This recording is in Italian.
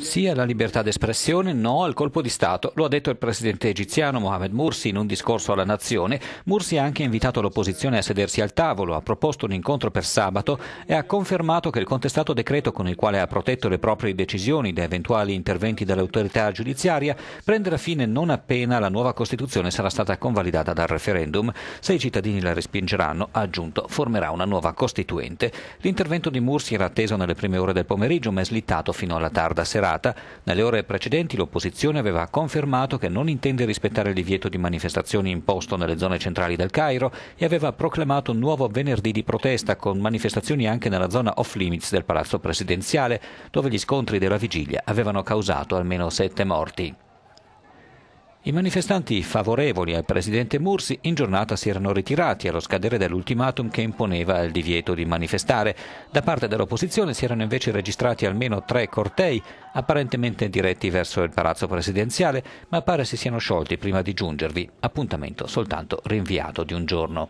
Sia la libertà d'espressione, no al colpo di Stato, lo ha detto il presidente egiziano Mohamed Morsi in un discorso alla nazione. Morsi ha anche invitato l'opposizione a sedersi al tavolo, ha proposto un incontro per sabato e ha confermato che il contestato decreto con il quale ha protetto le proprie decisioni da eventuali interventi dell'autorità giudiziaria prenderà fine non appena la nuova Costituzione sarà stata convalidata dal referendum. Se i cittadini la respingeranno, ha aggiunto, formerà una nuova Costituente. L'intervento di Morsi era atteso nelle prime ore del pomeriggio, ma è militato fino alla tarda serata, nelle ore precedenti l'opposizione aveva confermato che non intende rispettare il divieto di manifestazioni imposto nelle zone centrali del Cairo e aveva proclamato un nuovo venerdì di protesta con manifestazioni anche nella zona off limits del palazzo presidenziale, dove gli scontri della vigilia avevano causato almeno sette morti. I manifestanti favorevoli al presidente Mursi in giornata si erano ritirati allo scadere dell'ultimatum che imponeva il divieto di manifestare. Da parte dell'opposizione si erano invece registrati almeno tre cortei, apparentemente diretti verso il palazzo presidenziale, ma pare si siano sciolti prima di giungervi, appuntamento soltanto rinviato di un giorno.